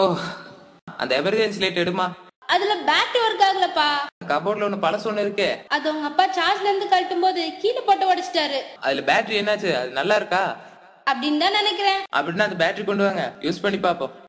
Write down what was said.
ஓ oh, அந்த emergency light எடுமா அதுல பேட்டரி ஒர்க் ஆகலப்பா கபோர்ட்ல ஒன்னு பழசு ஒண்ணு இருக்கு அது உங்க அப்பா சார்ஜ்ல இருந்து கழட்டும் போது கீழே போட்டு உடைச்சிட்டாரு அதுல பேட்டரி என்னாச்சு அது நல்லா இருக்கா அப்படின்னு தான் நினைக்கிறேன் அப்படின்னா அந்த பேட்டரி கொண்டு வாங்க யூஸ் பண்ணி பாப்போம்